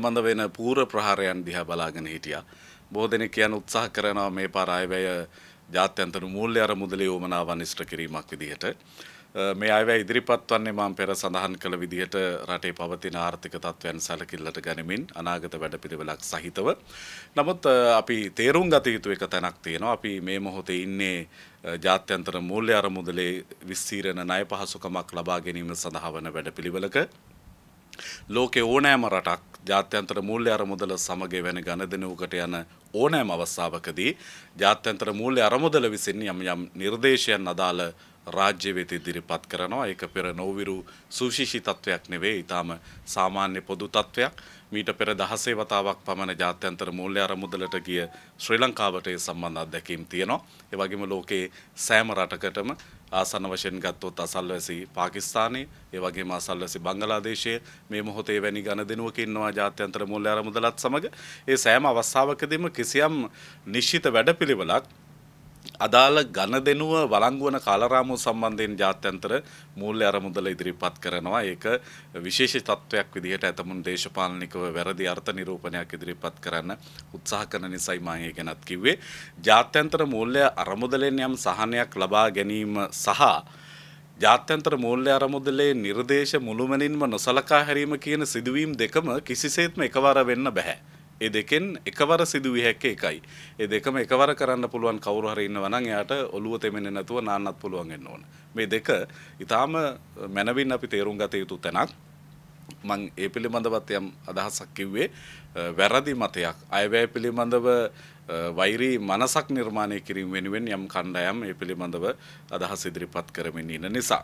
මඳ වෙන පූර ප්‍රහාරයන් දිහා බලාගෙන හිටියා. බොහෝ දෙනෙක් කියන උත්සාහ කරනවා මේ පාර අයවැය ජාත්‍යන්තර මූල්‍ය අරමුදලේ උමනාව අනිෂ්ට කිරීමක් විදිහට. මේ අයවැය ඉදිරිපත් වන්නේ මම පෙර සඳහන් කළ විදිහට රටේ පවතින ආර්ථික තත්ත්වයන් සැලකිල්ලට ගනිමින් අනාගත වැඩපිළිවෙලක් සහිතව. නමුත් අපි තේරුම් ගත යුතු එක තැනක් තියෙනවා. අපි මේ මොහොතේ ඉන්නේ ජාත්‍යන්තර මූල්‍ය අරමුදලේ විස්තීරණ ණය පහසුකමක් ලබා ගැනීම සඳහා වන වැඩපිළිවෙලක ලෝකේ ඕනෑම රටක් ජාත්‍යන්තර මූල්‍ය අරමුදල සමග වෙන ගණදෙනුවකට යන ඕනෑම අවස්ථාවකදී ජාත්‍යන්තර මූල්‍ය අරමුදල විසින් යම් යම් නිර්දේශයන් අදාළ රාජ්‍ය වෙත ඉදිරිපත් කරනවා. ඒක පෙර නොවිරු සුවිශේෂී තත්වයක් නෙවෙයි. ඊටාම සාමාන්‍ය පොදු තත්වයක්. මීට පෙර දහසේ වතාවක් පමණ ජාත්‍යන්තර මූල්‍ය අරමුදලට ගිය ශ්‍රී ලංකාවට ඒ සම්බන්ධ අත්දැකීම් තියෙනවා. ඒ වගේම ලෝකයේ සෑම රටකටම ආසන්න වශයෙන් ගත්තොත් අසල්වැසි පාකිස්තානයේ ඒ වගේම අසල්වැසි බංගලාදේශයේ මේ මොහොතේ වැනි ගණදෙනුවක ඉන්නවා ජාත්‍යන්තර මූල්‍ය අරමුදලත් සමග ඒ සෑම අවස්ථාවකදීම කිසියම් නිශ්චිත වැඩපිළිවෙලක් අදාළ ඝනදෙනුව වළංගු වන කාලරාමුව සම්බන්ධයෙන් ජාත්‍යන්තර මූල්‍ය අරමුදල ඉදිරිපත් කරනවා. ඒක විශේෂ තත්වයක් විදිහට ඇතමුන් දේශපාලනිකව වැරදි අර්ථ නිරූපණයක් ඉදිරිපත් කරන්න උත්සාහ කරන නිසයි මම ඒ ගැනත් කිව්වේ. ජාත්‍යන්තර මූල්‍ය අරමුදලෙන් යම් සහනයක් ලබා ගැනීම සහ ජාත්‍යන්තර මූල්‍ය අරමුදලේ නිර්දේශ මුළුමනින්ම නොසලකා හැරීම කියන සිදුවීම් දෙකම කිසිසේත්ම එකවර වෙන්න බෑ. ඒ දෙකෙන් එකවර සිදුවිය හැක්කේ එකයි. ඒ දෙකම එකවර කරන්න පුළුවන් කවුරු හරි ඉන්නවා නම් එයාට ඔළුව තෙමෙන්නේ නැතුව නාන්නත් පුළුවන් වෙන්න ඕන. මේ දෙක ඊටාම මනවින් අපි තේරුම් ගත යුතු තැනක්. මං ඒ පිළිබඳවත් යම් අදහසක් කිව්වේ වැරදි මතයක් අයවැය පිළිබඳව වෛරී මනසක් නිර්මාණය කිරීම වෙනුවෙන් යම් කණ්ඩායම් ඒ පිළිබඳව අදහස් ඉදිරිපත් කරමින් ඉන්න නිසා